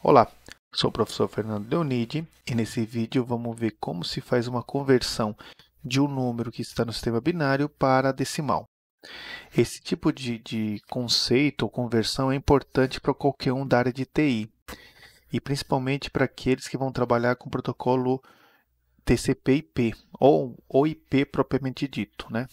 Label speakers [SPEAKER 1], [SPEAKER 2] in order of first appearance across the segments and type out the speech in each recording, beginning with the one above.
[SPEAKER 1] Olá, sou o professor Fernando Leonide e nesse vídeo vamos ver como se faz uma conversão de um número que está no sistema binário para decimal. Esse tipo de, de conceito ou conversão é importante para qualquer um da área de TI e principalmente para aqueles que vão trabalhar com protocolo TCP/IP ou, ou IP propriamente dito, né?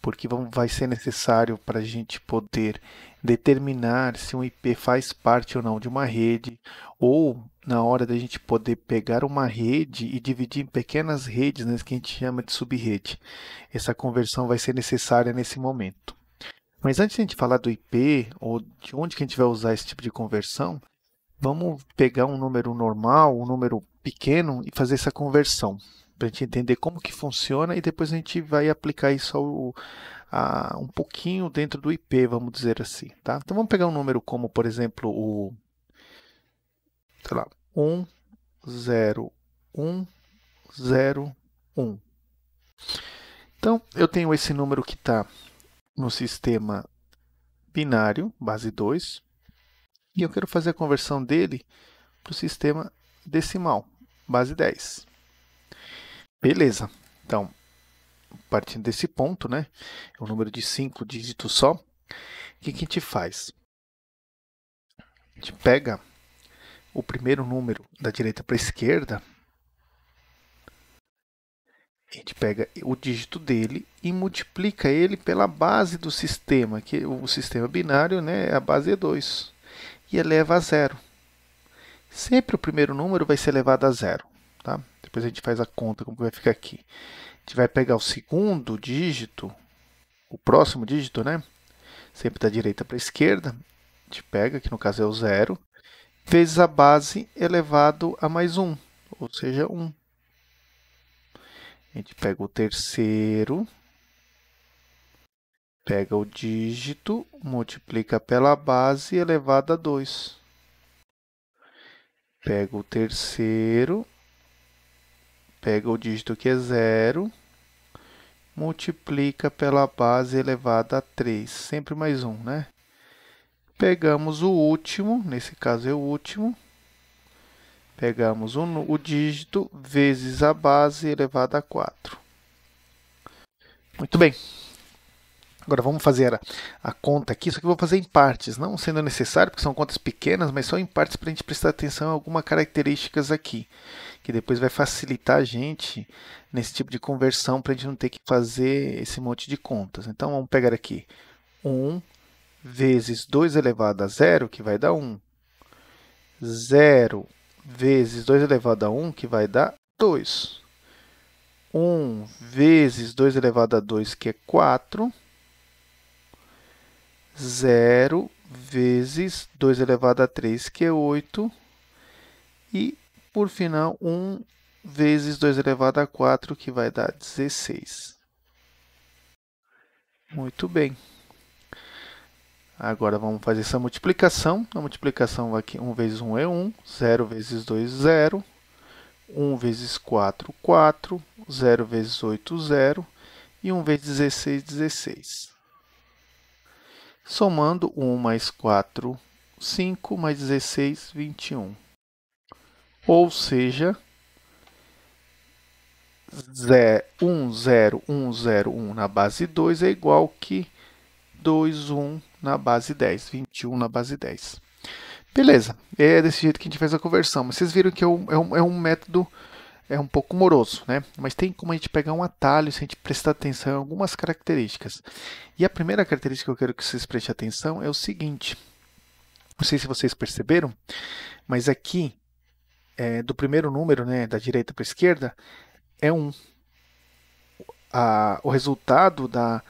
[SPEAKER 1] porque vai ser necessário para a gente poder determinar se um IP faz parte ou não de uma rede, ou na hora da gente poder pegar uma rede e dividir em pequenas redes, né, que a gente chama de subrede. Essa conversão vai ser necessária nesse momento. Mas antes de a gente falar do IP ou de onde que a gente vai usar esse tipo de conversão, vamos pegar um número normal, um número pequeno e fazer essa conversão para a gente entender como que funciona e depois a gente vai aplicar isso ao, a, um pouquinho dentro do IP, vamos dizer assim, tá? Então vamos pegar um número como, por exemplo, o sei lá, 10101. Então eu tenho esse número que está no sistema binário, base 2, e eu quero fazer a conversão dele para o sistema decimal, base 10. Beleza. Então, partindo desse ponto, né? O número de cinco, dígitos só. O que, que a gente faz? A gente pega o primeiro número da direita para a esquerda. A gente pega o dígito dele e multiplica ele pela base do sistema, que o sistema binário, né, é a base é 2, e eleva a zero. Sempre o primeiro número vai ser elevado a zero, tá? Depois a gente faz a conta como vai ficar aqui. A gente vai pegar o segundo dígito, o próximo dígito, né? Sempre da direita para a esquerda. A gente pega, que no caso é o zero, vezes a base elevado a mais um, ou seja, 1. Um. A gente pega o terceiro, pega o dígito, multiplica pela base elevado a 2. Pega o terceiro, Pega o dígito que é zero, multiplica pela base elevada a 3, sempre mais um, né? Pegamos o último, nesse caso é o último, pegamos o, o dígito vezes a base elevada a 4. Muito bem. Agora vamos fazer a, a conta aqui, só que eu vou fazer em partes, não sendo necessário, porque são contas pequenas, mas só em partes para a gente prestar atenção em algumas características aqui, que depois vai facilitar a gente nesse tipo de conversão para a gente não ter que fazer esse monte de contas. Então vamos pegar aqui 1 vezes 2 elevado a 0, que vai dar 1. 0 vezes 2 elevado a 1, que vai dar 2. 1 vezes 2 elevado a 2, que é 4. 0 vezes 2 elevado a 3, que é 8. E, por final, 1 vezes 2 elevado a 4, que vai dar 16. Muito bem. Agora vamos fazer essa multiplicação. A multiplicação aqui, 1 vezes 1 é 1, 0 vezes 2, 0. 1 vezes 4, 4. 0 vezes 8, 0. E 1 vezes 16, 16. Somando 1 mais 4, 5 mais 16, 21. Ou seja, 1, 0, 1, 0, 1 na base 2 é igual que 2, 1 na base 10, 21 na base 10. Beleza, é desse jeito que a gente faz a conversão, mas vocês viram que é um, é um, é um método é um pouco moroso, né? Mas tem como a gente pegar um atalho se a gente prestar atenção em algumas características. E a primeira característica que eu quero que vocês prestem atenção é o seguinte. Não sei se vocês perceberam, mas aqui é, do primeiro número, né, da direita para a esquerda, é 1. Um. o resultado da,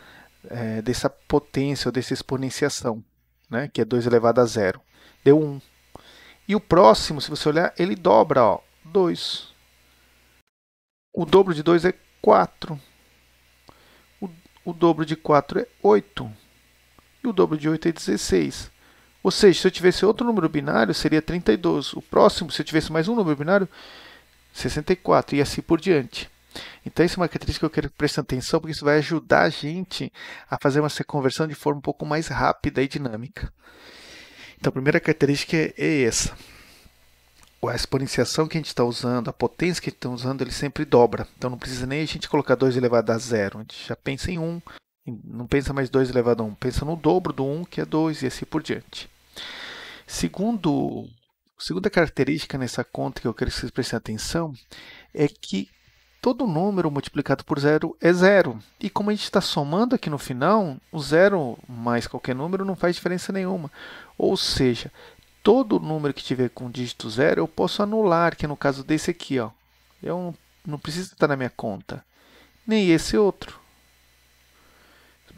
[SPEAKER 1] é, dessa potência ou dessa exponenciação, né, que é 2 elevado a zero, deu 1. Um. E o próximo, se você olhar, ele dobra, ó, 2. O dobro de 2 é 4. O, dobro de 4 é 8. E o dobro de 8 é 16. Ou seja, se eu tivesse outro número binário, seria 32. O próximo, se eu tivesse mais um número binário, 64. E assim por diante. Então, isso é uma característica que eu quero que atenção, porque isso vai ajudar a gente a fazer uma conversão de forma um pouco mais rápida e dinâmica. Então, a primeira característica é essa a exponenciação que a gente está usando, a potência que a gente está usando, ele sempre dobra. Então não precisa nem a gente colocar 2 elevado a zero. A gente já pensa em 1, um, não pensa mais 2 elevado a 1, um, pensa no dobro do 1, um, que é 2, e assim por diante. Segundo, segunda característica nessa conta que eu quero que vocês prestem atenção é que todo número multiplicado por zero é zero. E como a gente está somando aqui no final, o zero mais qualquer número não faz diferença nenhuma. Ou seja, todo número que tiver com dígito zero eu posso anular, que no caso desse aqui, ó, eu não preciso estar na minha conta, nem esse outro.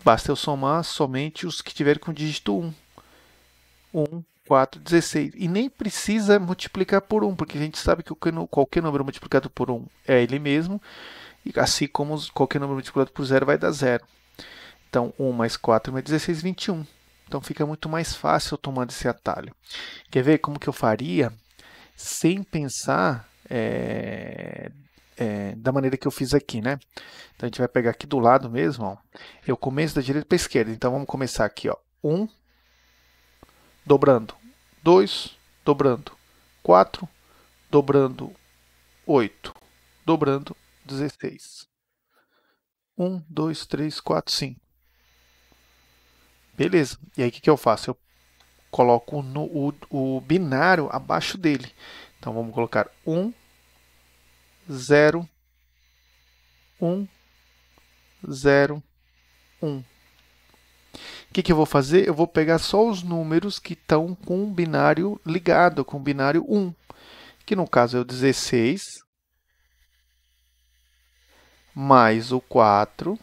[SPEAKER 1] Basta eu somar somente os que tiver com dígito 1. 1, 4, 16. E nem precisa multiplicar por 1, porque a gente sabe que qualquer número multiplicado por 1 é ele mesmo, e assim como qualquer número multiplicado por 0 vai dar zero. Então, 1 mais 4 mais 16, 21. Então fica muito mais fácil eu tomar esse atalho. Quer ver como que eu faria sem pensar é, é, da maneira que eu fiz aqui, né? Então a gente vai pegar aqui do lado mesmo, ó. Eu começo da direita para a esquerda. Então vamos começar aqui, ó. 1, um, dobrando. 2, dobrando. 4, dobrando. 8, dobrando. 16. 1, 2, 3, 4, 5. Beleza. E aí o que, que eu faço? Eu coloco no, o, o binário abaixo dele. Então vamos colocar 1, 0, 1, 0, 1. O que, que eu vou fazer? Eu vou pegar só os números que estão com o binário ligado, com o binário 1, que no caso é o 16, mais o 4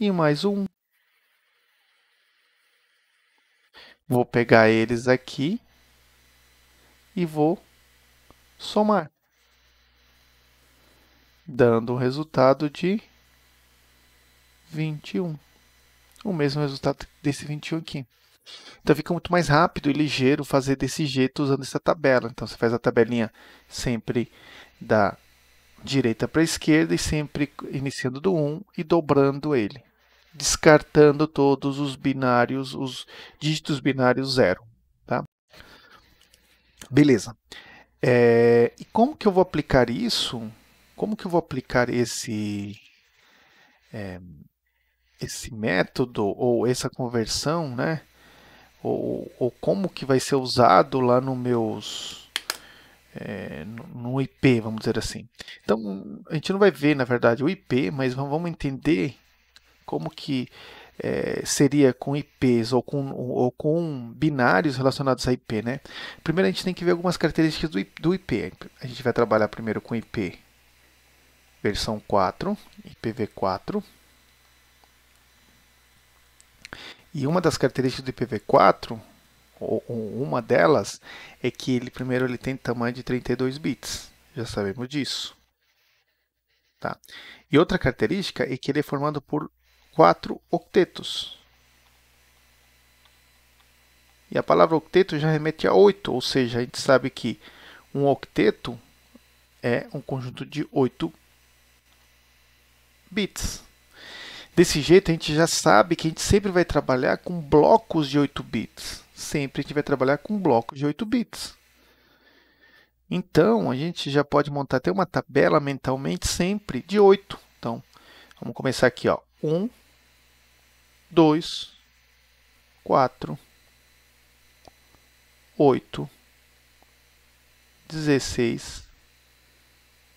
[SPEAKER 1] e mais o 1. Vou pegar eles aqui e vou somar, dando o um resultado de 21. O mesmo resultado desse 21 aqui. Então fica muito mais rápido e ligeiro fazer desse jeito usando essa tabela. Então você faz a tabelinha sempre da direita para a esquerda e sempre iniciando do 1 e dobrando ele descartando todos os binários, os dígitos binários zero. Tá? Beleza. É, e como que eu vou aplicar isso? Como que eu vou aplicar esse, é, esse método ou essa conversão, né? Ou, ou, como que vai ser usado lá no meus é, no IP, vamos dizer assim. Então, a gente não vai ver, na verdade, o IP, mas vamos entender como que é, seria com IPs ou com, ou com binários relacionados a IP, né? Primeiro a gente tem que ver algumas características do, do IP. A gente vai trabalhar primeiro com IP versão 4, IPv4. E uma das características do IPv4, ou, ou uma delas, é que ele primeiro ele tem tamanho de 32 bits. Já sabemos disso. Tá? E outra característica é que ele é formado por quatro octetos. E a palavra octeto já remete a oito, ou seja, a gente sabe que um octeto é um conjunto de oito bits. Desse jeito, a gente já sabe que a gente sempre vai trabalhar com blocos de 8 bits. Sempre a gente vai trabalhar com blocos de 8 bits. Então, a gente já pode montar até uma tabela mentalmente sempre de 8. Então, vamos começar aqui. Ó. 1, dois, quatro, oito, dezesseis,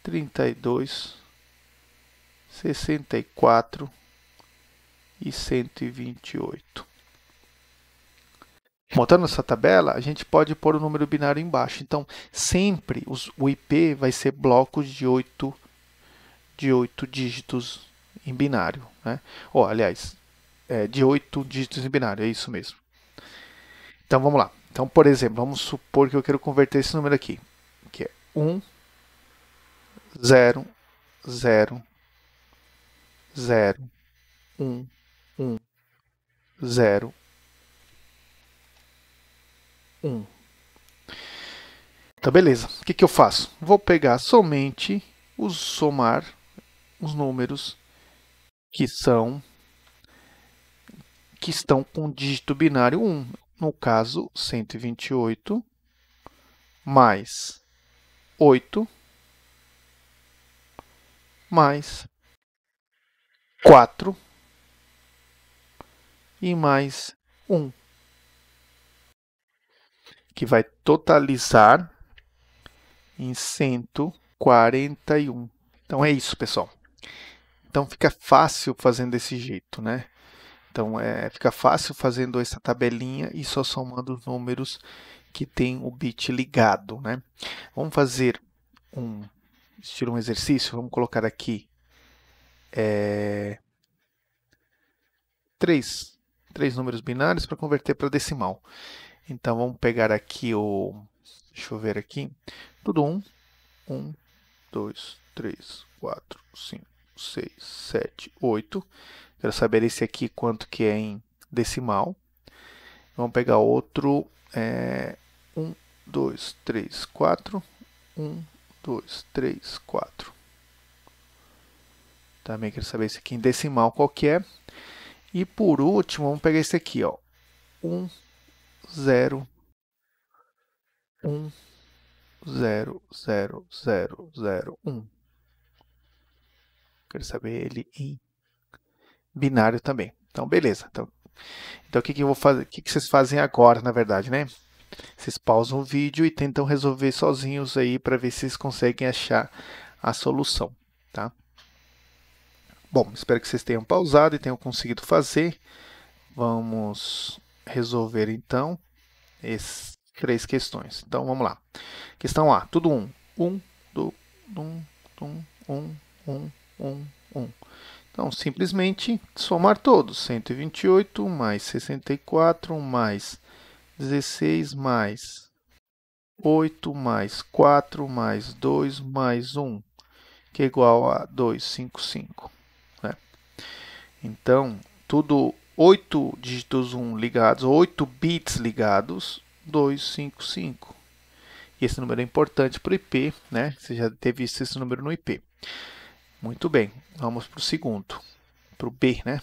[SPEAKER 1] trinta e dois, sessenta e quatro e cento e e oito. Montando essa tabela, a gente pode pôr o número binário embaixo. Então, sempre os, o IP vai ser blocos de 8, de 8 dígitos em binário. Né? Ou, aliás, é, de 8 dígitos em binário, é isso mesmo. Então vamos lá. Então, por exemplo, vamos supor que eu quero converter esse número aqui, que é 1, 0, 0, 0, 1, 1, 0, 1. Então, beleza. O que, que eu faço? Vou pegar somente os somar os números que são que estão com dígito binário 1, no caso 128 mais 8 mais 4 e mais 1, que vai totalizar em 141. Então, é isso, pessoal. Então, fica fácil fazendo desse jeito, né? Então é, fica fácil fazendo essa tabelinha e só somando os números que tem o bit ligado. Né? Vamos fazer um estilo um exercício, vamos colocar aqui é, três, três números binários para converter para decimal. Então vamos pegar aqui o. Deixa eu ver aqui. Tudo 1. 1, 2, 3, 4, 5, 6, 7, 8. Quero saber esse aqui quanto que é em decimal. Vamos pegar outro. 1, 2, 3, 4. 1, 2, 3, 4. Também quero saber esse aqui em decimal qual que é. E por último, vamos pegar esse aqui, 1, 0, 1, 0, 0, 0, 0, 1. Quero saber ele em binário também. Então, beleza. Então, então o que, que eu vou fazer? O que, que vocês fazem agora, na verdade, né? Vocês pausam o vídeo e tentam resolver sozinhos aí para ver se vocês conseguem achar a solução, tá? Bom, espero que vocês tenham pausado e tenham conseguido fazer. Vamos resolver então essas três questões. Então vamos lá. Questão A, tudo 1. 1, 2, 1, 1, 1, 1, 1, 1. Então, simplesmente somar todos. 128 mais 64 mais 16 mais 8 mais 4 mais 2 mais 1, que é igual a 255. Né? Então, tudo 8 dígitos 1 ligados, 8 bits ligados, 255. E esse número é importante para o IP, né? Você já teve visto esse número no IP. Muito bem, vamos para o segundo, para o B, né?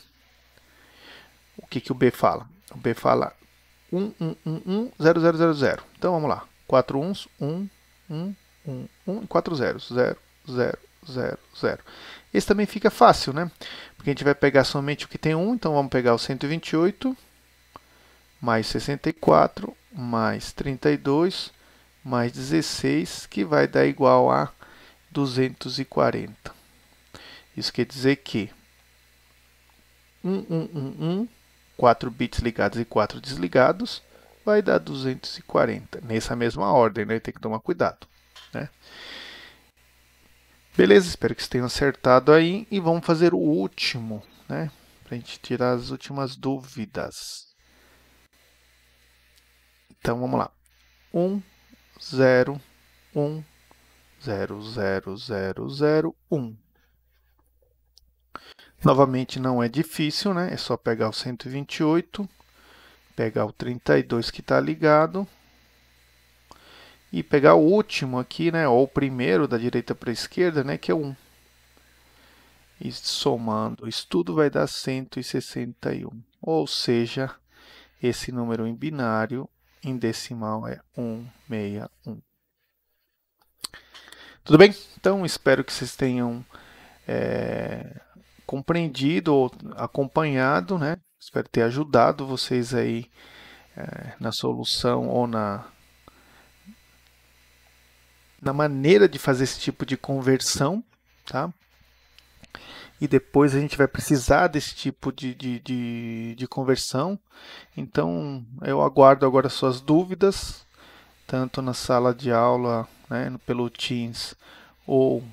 [SPEAKER 1] O que, que o B fala? O B fala 1, 1, 1, 1, 0, 0, 0, 0. Então vamos lá, 4 uns, 1, 1, 1, 1 e 4 zeros, 0, 0, 0, 0. Esse também fica fácil, né? Porque a gente vai pegar somente o que tem 1, então vamos pegar o 128 mais 64 mais 32 mais 16, que vai dar igual a 240. Isso quer dizer que 1, 1, 1, 1, 4 bits ligados e 4 desligados, vai dar 240, nessa mesma ordem, né? tem que tomar cuidado. Né? Beleza, espero que vocês tenham acertado aí e vamos fazer o último, né? para a gente tirar as últimas dúvidas. Então vamos lá. 1, 0, 1, 0, 0, 0, 0, 1. Novamente não é difícil, né? É só pegar o 128, pegar o 32 que está ligado e pegar o último aqui, né? Ou o primeiro da direita para a esquerda, né? Que é 1. E somando isso tudo vai dar 161. Ou seja, esse número em binário em decimal é 161. Tudo bem? Então espero que vocês tenham é compreendido ou acompanhado, né? Espero ter ajudado vocês aí é, na solução ou na na maneira de fazer esse tipo de conversão, tá? E depois a gente vai precisar desse tipo de, de, de, de conversão. Então eu aguardo agora suas dúvidas, tanto na sala de aula, né, pelo Teams ou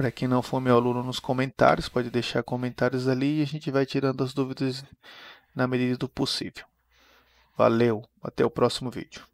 [SPEAKER 1] para quem não for meu aluno nos comentários, pode deixar comentários ali e a gente vai tirando as dúvidas na medida do possível. Valeu, até o próximo vídeo.